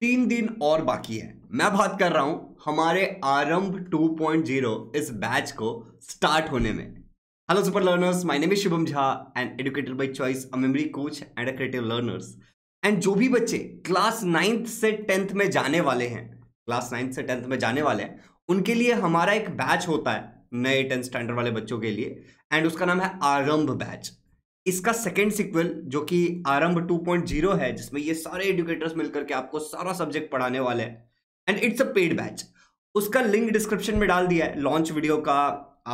तीन दिन और बाकी है मैं बात कर रहा हूं हमारे आरंभ 2.0 इस बैच को स्टार्ट होने में hello super learners my name is Shubham Jha and educated by choice a memory coach and a creative learners and जो भी बच्चे क्लास नाइन्थ से टेंथ में जाने वाले हैं क्लास नाइन्थ से टेंथ में जाने वाले हैं उनके लिए हमारा एक बैच होता है नए टेंथ स्टैंडर्ड वाले बच्चों के लिए एंड उसका नाम है आरंभ बैच इसका सेकेंड सिक्वल जो कि आरंभ 2.0 है जिसमें ये सारे एडुकेटर्स मिलकर के आपको सारा सब्जेक्ट पढ़ाने वाले हैं and it's a paid batch उसका लिंक डिस्क्रिप्शन में डाल दिया है लॉन्च वीडियो का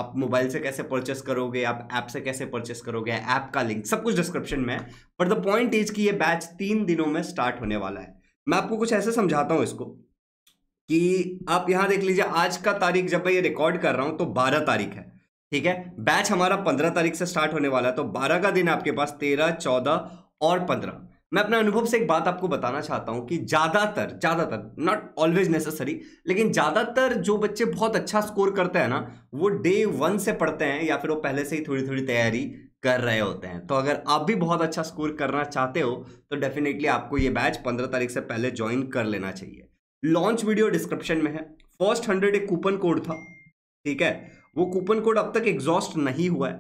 आप मोबाइल से कैसे परचेस करोगे आप ऐप से कैसे परचेस करोगे ऐप का लिंक सब कुछ डिस्क्रिप्शन में है बट द पॉइंट इज कि ये बैच तीन दिनों में स्टार्ट होने वाला है मैं आपको कुछ ऐसे समझाता हूँ इसको कि आप यहाँ देख लीजिए आज का तारीख जब मैं ये रिकॉर्ड कर रहा हूँ तो बारह तारीख है ठीक है बैच हमारा पंद्रह तारीख से स्टार्ट होने वाला है तो बारह का दिन आपके पास तेरह चौदह और पंद्रह मैं अपने अनुभव से एक बात आपको बताना चाहता हूं कि ज़्यादातर ज़्यादातर नॉट ऑलवेज नेसेसरी लेकिन ज़्यादातर जो बच्चे बहुत अच्छा स्कोर करते हैं ना वो डे वन से पढ़ते हैं या फिर वो पहले से ही थोड़ी थोड़ी तैयारी कर रहे होते हैं तो अगर आप भी बहुत अच्छा स्कोर करना चाहते हो तो डेफिनेटली आपको ये बैच पंद्रह तारीख से पहले ज्वाइन कर लेना चाहिए लॉन्च वीडियो डिस्क्रिप्शन में है फर्स्ट हंड्रेड एक कूपन कोड था ठीक है वो कूपन कोड अब तक एग्जॉस्ट नहीं हुआ है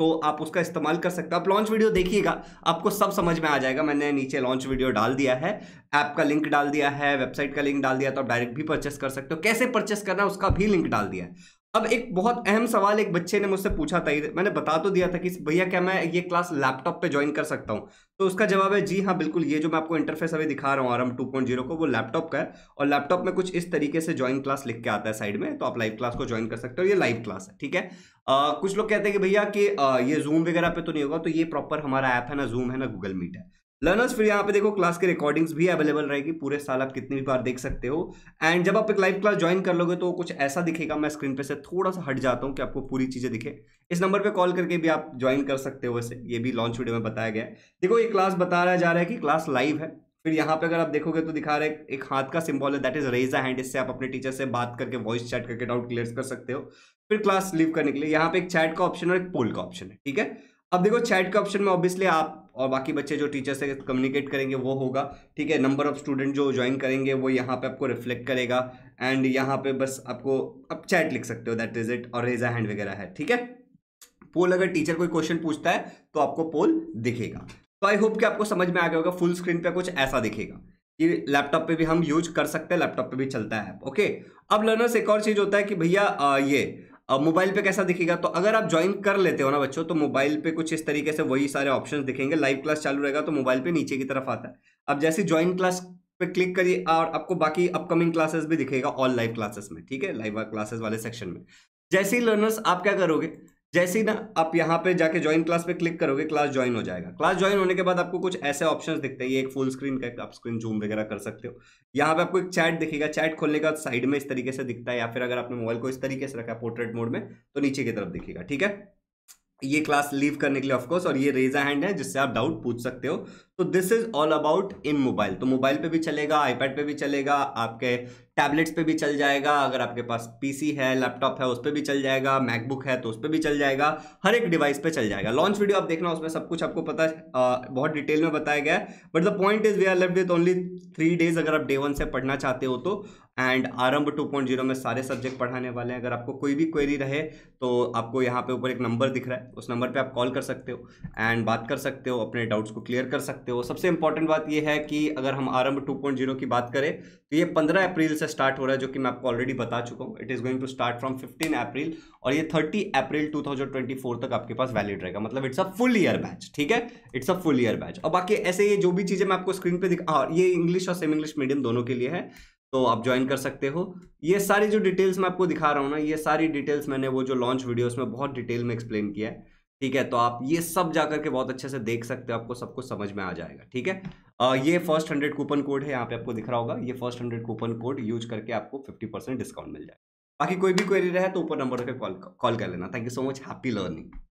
तो आप उसका इस्तेमाल कर सकते हो आप लॉन्च वीडियो देखिएगा आपको सब समझ में आ जाएगा मैंने नीचे लॉन्च वीडियो डाल दिया है ऐप का लिंक डाल दिया है वेबसाइट का लिंक डाल दिया तो आप डायरेक्ट भी परचेस कर सकते हो कैसे परचेस करना है उसका भी लिंक डाल दिया है अब एक बहुत अहम सवाल एक बच्चे ने मुझसे पूछा था मैंने बता तो दिया था कि भैया क्या मैं ये क्लास लैपटॉप पे ज्वाइन कर सकता हूँ तो उसका जवाब है जी हाँ बिल्कुल ये जो मैं आपको इंटरफेस अभी दिखा रहा हूँ आरम जीरो को वो लैपटॉप का है और लैपटॉप में कुछ इस तरीके से ज्वाइन क्लास लिख के आता है साइड में तो आप लाइव क्लास को ज्वाइन कर सकते हो ये लाइव क्लास है ठीक है आ, कुछ लोग कहते हैं कि भैया कि आ, ये जूम वगैरह पे तो नहीं होगा तो ये प्रॉपर हमारा ऐप है ना जूम है ना गूगल मीट है लर्नर्स फिर यहाँ पे देखो क्लास के रिकॉर्डिंग्स भी अवेलेबल रहेगी पूरे साल आप कितनी भी बार देख सकते हो एंड जब आप एक लाइव क्लास ज्वाइन कर लोगे तो कुछ ऐसा दिखेगा मैं स्क्रीन पे से थोड़ा सा हट जाता हूँ कि आपको पूरी चीज़ें दिखे इस नंबर पे कॉल करके भी आप ज्वाइन कर सकते हो वैसे ये भी लॉन्च वीडियो में बताया गया है देखो ये क्लास बताया जा रहा है कि क्लास लाइव है फिर यहाँ पे अगर आप देखोगे तो दिखा रहे एक हाथ का सिंबल है दैट इज रेज हैंड इससे आप अपने टीचर से बात करके वॉइस चैट करके डाउट क्लियर कर सकते हो फिर क्लास लीव करने के लिए यहाँ पे एक चैट का ऑप्शन और एक पोल का ऑप्शन है ठीक है अब देखो चैट का ऑप्शन में ऑब्वियसली आप और बाकी बच्चे जो टीचर से कम्युनिकेट करेंगे वो होगा ठीक है नंबर ऑफ स्टूडेंट जो ज्वाइन करेंगे वो यहाँ पे आपको रिफ्लेक्ट करेगा एंड यहाँ पे बस आपको आप चैट लिख सकते हो दैट इज इट और रेजा हैंड वगैरह है ठीक है पोल अगर टीचर कोई क्वेश्चन पूछता है तो आपको पोल दिखेगा तो आई होप कि आपको समझ में आ गया होगा फुल स्क्रीन पे कुछ ऐसा दिखेगा कि लैपटॉप पे भी हम यूज कर सकते हैं लैपटॉप पे भी चलता है ओके अब लर्नर्स एक और चीज़ होता है कि भैया ये अब मोबाइल पे कैसा दिखेगा तो अगर आप ज्वाइन कर लेते हो ना बच्चों तो मोबाइल पे कुछ इस तरीके से वही सारे ऑप्शंस दिखेंगे लाइव क्लास चालू रहेगा तो मोबाइल पे नीचे की तरफ आता है अब जैसे ज्वाइन क्लास पे क्लिक करिए और आपको बाकी अपकमिंग क्लासेस भी दिखेगा ऑल लाइव क्लासेस में ठीक है लाइव क्लासेस वाले सेक्शन में जैसे ही लर्नर्स आप क्या करोगे जैसे ही ना आप यहाँ पे जाके ज्वाइन क्लास पे क्लिक करोगे क्लास ज्वाइन हो जाएगा क्लास ज्वाइन होने के बाद आपको कुछ ऐसे ऑप्शन दिखते हैं ये एक फुल स्क्रीन का आप स्क्रीन जूम वगैरह कर सकते हो यहाँ पे आपको एक चैट दिखेगा चैट खोलने का साइड में इस तरीके से दिखता है या फिर अगर आपने मोबाइल को इस तरीके से रखा है पोर्ट्रेट मोड में तो नीचे की तरफ दिखेगा ठीक है ये क्लास लीव करने के लिए ऑफकोर्स और ये रेजा हैंड है जिससे आप डाउट पूछ सकते हो तो this is all about in mobile तो मोबाइल पे भी चलेगा आईपैड पे भी चलेगा आपके टैबलेट्स पे भी चल जाएगा अगर आपके पास पीसी है लैपटॉप है उस पर भी चल जाएगा मैकबुक है तो उस पर भी चल जाएगा हर एक डिवाइस पे चल जाएगा लॉन्च वीडियो आप देखना उसमें सब कुछ आपको पता है बहुत डिटेल में बताया गया है but the point is we are left with only three days अगर आप डे वन से पढ़ना चाहते हो तो एंड आरंभ 2.0 में सारे सब्जेक्ट पढ़ाने वाले हैं अगर आपको कोई भी क्वेरी रहे तो आपको यहाँ पे ऊपर एक नंबर दिख रहा है उस नंबर पे आप कॉल कर सकते हो एंड बात कर सकते हो अपने डाउट्स को क्लियर कर सकते हो सकते हो सबसे इंपॉर्टेंट बात यह है कि अगर हम आरंभ 2.0 की बात करें तो ये 15 अप्रैल से स्टार्ट हो रहा है जो कि मैं आपको ऑलरेडी बता चुका हूँ it is going to start from 15 April और ये 30 अप्रैल 2024 तक आपके पास वैलिड रहेगा मतलब it's a full year batch ठीक है it's a full year batch और बाकी ऐसे ये जो भी चीज़ें मैं आपको स्क्रीन पर दिखा हाँ ये इंग्लिश और सेम इंग्लिश मीडियम दोनों के लिए है तो आप ज्वाइन कर सकते हो ये सारी जो डिटेल्स मैं आपको दिखा रहा हूँ ना ये सारी डिटेल्स मैंने वो जो लॉन्च वीडियो में बहुत डिटेल में एक्सप्लेन किया है ठीक है तो आप ये सब जा करके बहुत अच्छे से देख सकते हो आपको सब कुछ समझ में आ जाएगा ठीक है आ, ये फर्स्ट हंड्रेड कूपन कोड है यहाँ पे आपको दिख रहा होगा ये first hundred coupon code use करके आपको फिफ्टी परसेंट डिस्काउंट मिल जाएगा बाकी कोई भी क्वेरी रहे तो ऊपर नंबर पर कॉल कॉल कर लेना thank you so much happy learning